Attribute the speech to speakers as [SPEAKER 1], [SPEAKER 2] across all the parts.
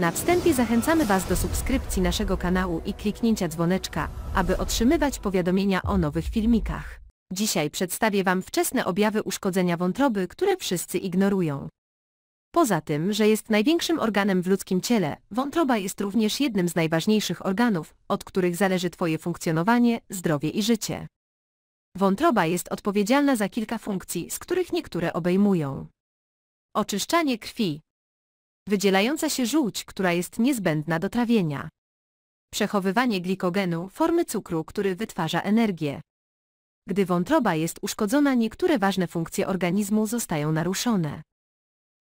[SPEAKER 1] Na wstępie zachęcamy Was do subskrypcji naszego kanału i kliknięcia dzwoneczka, aby otrzymywać powiadomienia o nowych filmikach. Dzisiaj przedstawię Wam wczesne objawy uszkodzenia wątroby, które wszyscy ignorują. Poza tym, że jest największym organem w ludzkim ciele, wątroba jest również jednym z najważniejszych organów, od których zależy Twoje funkcjonowanie, zdrowie i życie. Wątroba jest odpowiedzialna za kilka funkcji, z których niektóre obejmują oczyszczanie krwi, wydzielająca się żółć, która jest niezbędna do trawienia. Przechowywanie glikogenu, formy cukru, który wytwarza energię. Gdy wątroba jest uszkodzona, niektóre ważne funkcje organizmu zostają naruszone.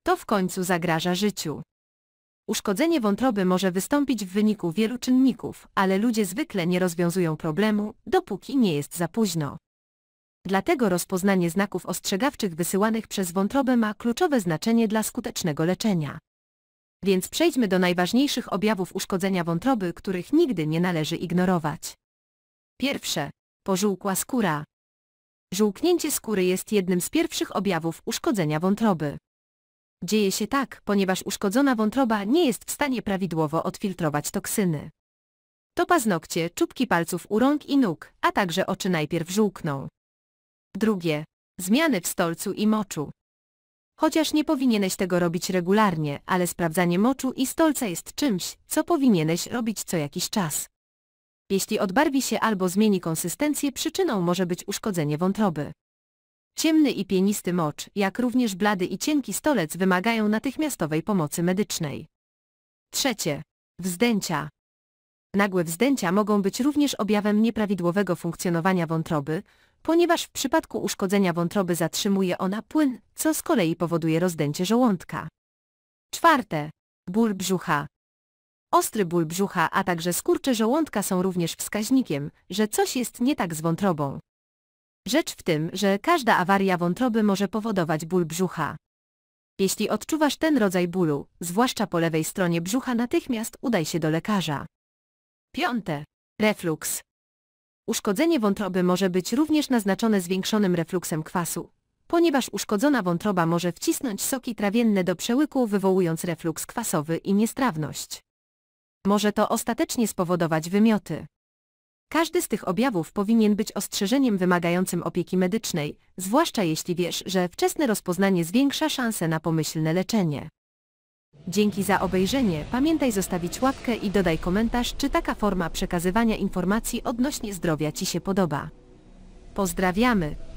[SPEAKER 1] To w końcu zagraża życiu. Uszkodzenie wątroby może wystąpić w wyniku wielu czynników, ale ludzie zwykle nie rozwiązują problemu, dopóki nie jest za późno. Dlatego rozpoznanie znaków ostrzegawczych wysyłanych przez wątrobę ma kluczowe znaczenie dla skutecznego leczenia. Więc przejdźmy do najważniejszych objawów uszkodzenia wątroby, których nigdy nie należy ignorować. Pierwsze. Pożółkła skóra. Żółknięcie skóry jest jednym z pierwszych objawów uszkodzenia wątroby. Dzieje się tak, ponieważ uszkodzona wątroba nie jest w stanie prawidłowo odfiltrować toksyny. To paznokcie, czubki palców u rąk i nóg, a także oczy najpierw żółkną. Drugie. Zmiany w stolcu i moczu. Chociaż nie powinieneś tego robić regularnie, ale sprawdzanie moczu i stolca jest czymś, co powinieneś robić co jakiś czas. Jeśli odbarwi się albo zmieni konsystencję, przyczyną może być uszkodzenie wątroby. Ciemny i pienisty mocz, jak również blady i cienki stolec wymagają natychmiastowej pomocy medycznej. Trzecie. Wzdęcia. Nagłe wzdęcia mogą być również objawem nieprawidłowego funkcjonowania wątroby, ponieważ w przypadku uszkodzenia wątroby zatrzymuje ona płyn, co z kolei powoduje rozdęcie żołądka. Czwarte. Ból brzucha. Ostry ból brzucha, a także skurcze żołądka są również wskaźnikiem, że coś jest nie tak z wątrobą. Rzecz w tym, że każda awaria wątroby może powodować ból brzucha. Jeśli odczuwasz ten rodzaj bólu, zwłaszcza po lewej stronie brzucha natychmiast udaj się do lekarza. Piąte. Reflux. Uszkodzenie wątroby może być również naznaczone zwiększonym refluksem kwasu, ponieważ uszkodzona wątroba może wcisnąć soki trawienne do przełyku wywołując refluks kwasowy i niestrawność. Może to ostatecznie spowodować wymioty. Każdy z tych objawów powinien być ostrzeżeniem wymagającym opieki medycznej, zwłaszcza jeśli wiesz, że wczesne rozpoznanie zwiększa szanse na pomyślne leczenie. Dzięki za obejrzenie, pamiętaj zostawić łapkę i dodaj komentarz, czy taka forma przekazywania informacji odnośnie zdrowia Ci się podoba. Pozdrawiamy!